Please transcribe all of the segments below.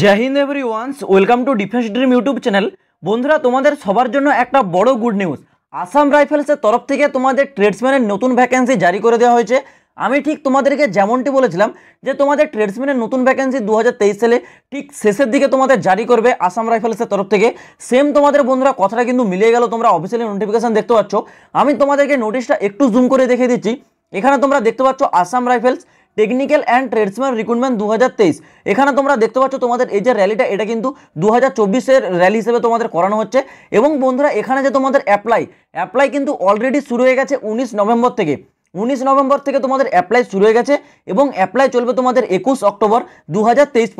জয় হিন্দ everyone's welcome to defence dream YouTube channel বন্ধুরা তোমাদের সবার জন্য একটা বড় গুড নিউজ আসাম রাইফেলসের তরফ থেকে তোমাদের ট্রেডসম্যানের নতুন ভ্যাকেন্সি জারি করে দেওয়া হয়েছে আমি ঠিক তোমাদেরকে যেমনটি বলেছিলাম যে তোমাদের ট্রেডসম্যানের নতুন ভ্যাকেন্সি দু সালে ঠিক শেষের দিকে তোমাদের জারি করবে আসাম রাইফেলসের তরফ থেকে সেম তোমাদের বন্ধুরা কথাটা কিন্তু মিলিয়ে গেল তোমরা অফিসিয়ালি নোটিফিকেশান দেখতে পাচ্ছ আমি তোমাদেরকে নোটিশটা একটু জুম করে দেখে দিচ্ছি এখানে তোমরা দেখতে পাচ্ছ Assam rifles technical and tradesman recruitment দু এখানে তোমরা দেখতে পাচ্ছ তোমাদের এই যে র্যালিটা এটা কিন্তু দু হাজার র্যালি হিসেবে তোমাদের করানো হচ্ছে এবং বন্ধুরা এখানে যে তোমাদের অ্যাপ্লাই অ্যাপ্লাই কিন্তু অলরেডি শুরু হয়ে গেছে উনিশ নভেম্বর থেকে উনিশ নভেম্বর থেকে তোমাদের অ্যাপ্লাই শুরু হয়ে গেছে এবং অ্যাপ্লাই চলবে তোমাদের একুশ অক্টোবর দু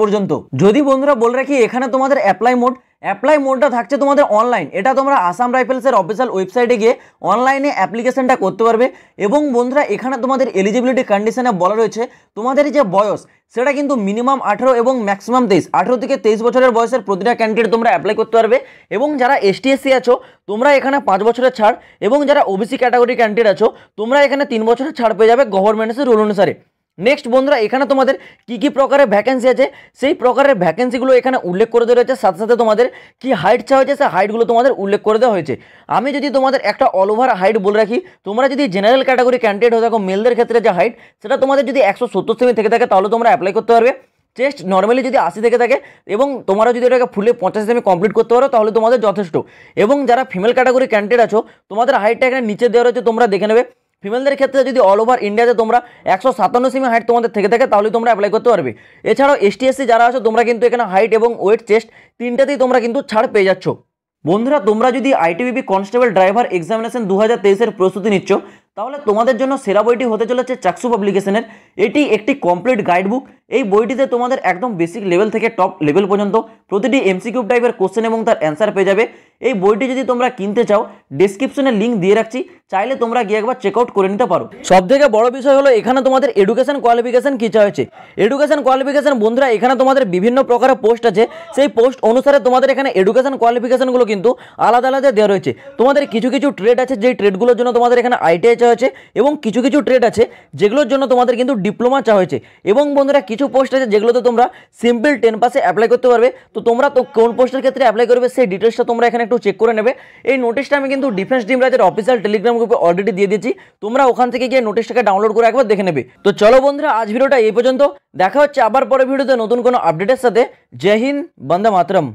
পর্যন্ত যদি বন্ধুরা বলে রাখি এখানে তোমাদের অ্যাপ্লাই মোড অ্যাপ্লাই মোডটা থাকছে তোমাদের অনলাইন এটা তোমরা আসাম রাইফেলসের অফিসিয়াল ওয়েবসাইটে গিয়ে অনলাইনে অ্যাপ্লিকেশনটা করতে পারবে এবং বন্ধুরা এখানে তোমাদের এলিজিবিলিটি কন্ডিশনে বলা রয়েছে তোমাদের যে বয়স সেটা কিন্তু মিনিমাম আঠেরো এবং ম্যাক্সিমাম তেইশ আঠেরো থেকে তেইশ বছরের বয়সের প্রতিটা ক্যান্ডিডেট তোমরা অ্যাপ্লাই করতে পারবে এবং যারা এসটিএসসি আছো তোমরা এখানে পাঁচ বছরের ছাড় এবং যারা ওবিসি ক্যাটাগরি ক্যান্ডিডেট আছো তোমরা এখানে তিন বছরের ছাড় পেয়ে যাবে গভর্নমেন্টের রুল অনুসারে নেক্সট বন্ধুরা এখানে তোমাদের কি কি প্রকারের ভ্যাকেন্সি আছে সেই প্রকারের ভ্যাকেন্সিগুলো এখানে উল্লেখ করে দেওয়া হয়েছে সাথে সাথে তোমাদের কি হাইট চাওয়া হয়েছে সেই হাইটগুলো তোমাদের উল্লেখ করে দেওয়া হয়েছে আমি যদি তোমাদের একটা অল ওভার হাইট বলে রাখি তোমরা যদি জেনারেল ক্যাটাগরি ক্যান্ডিডেট হয়ে থাকো মেলদের ক্ষেত্রে যে হাইট সেটা তোমাদের যদি একশো সত্তর সেমি থেকে থাকে তাহলে তোমরা অ্যাপ্লাই করতে পারবে চেস্ট নর্মালি যদি আশি থেকে থাকে এবং তোমরা যদি এটাকে ফুলে পঞ্চাশ সেমি কমপ্লিট করতে পারো তাহলে তোমাদের যথেষ্ট এবং যারা ফিমেল ক্যাটাগরি ক্যান্ডিডেট আছো তোমাদের হাইটটা এখানে নিচে দেওয়া রয়েছে তোমরা দেখে নেবে ফিমেলদের ক্ষেত্রে যদি অল ওভার ইন্ডিয়াতে তোমরা একশো সাতান্ন সিমি হাইট তোমাদের থেকে থাকে তাহলে তোমরা অ্যাপ্লাই করতে পারবে এছাড়াও এস এসসি যারা আছো তোমরা কিন্তু এখানে হাইট এবং ওয়েট চেস্ট তিনটাতেই তোমরা কিন্তু ছাড় পেয়ে যাচ্ছ বন্ধুরা তোমরা যদি আইটিবিপি কনস্টেবল ড্রাইভার এক্সামিনেশন দু হাজার প্রস্তুতি নিচ্ছ তাহলে তোমাদের জন্য সেরা বইটি হতে চলেছে চাকসু পাবলিকেশনের এটি একটি কমপ্লিট গাইড বুক এই বইটিতে তোমাদের একদম বেসিক লেভেল থেকে টপ লেভেল পর্যন্ত প্রতিটি এমসিকিউব টাইপের কোশ্চেন এবং তার অ্যান্সার পেয়ে যাবে এই বইটি যদি তোমরা কিনতে চাও ডিসক্রিপশনে লিঙ্ক দিয়ে রাখছি চাইলে তোমরা গিয়ে একবার চেক আউট করে নিতে পারো সব থেকে বড় বিষয় হলো এখানে তোমাদের এডুকেশন কোয়ালিফিকেশন কী হয়েছে এডুকেশন কোয়ালিফিকেশন বন্ধুরা এখানে তোমাদের বিভিন্ন প্রকারের পোস্ট আছে সেই পোস্ট অনুসারে তোমাদের এখানে এডুকেশন কোয়ালিফিকেশনগুলো কিন্তু আলাদা আলাদা দেওয়া রয়েছে তোমাদের কিছু কিছু ট্রেড আছে যেই ট্রেডগুলোর জন্য তোমাদের এখানে আইটিআই চাওয়া হয়েছে এবং কিছু কিছু ট্রেড আছে যেগুলোর জন্য তোমাদের কিন্তু ডিপ্লোমা চাওয়া হয়েছে এবং বন্ধুরা কিছু কিছু পোস্ট আছে যেগুলোতে তোমরা সিম্পল টেন পাসে অ্যাপ্লাই করতে পারবে তো তোমরা তো কোন পোস্টের ক্ষেত্রে অ্যাপ্লাই করবে সেই ডিটেলসটা তোমরা এখানে একটু চেক করে নেবে এই নোটিশটা আমি কিন্তু ডিফেন্স ডিম রাজের অফিসিয়াল টেলিগ্রাম গ্রুপে অলরেডি দিয়ে দিয়েছি তোমরা ওখান থেকে গিয়ে নোটিশটাকে ডাউনলোড করে একবার দেখে নেবে তো চলো বন্ধুরা আজ ভিডিওটা এই পর্যন্ত দেখা হচ্ছে আবার পরে ভিডিওতে নতুন কোনো আপডেটের সাথে জয় হিন্দ বন্দে মাতরম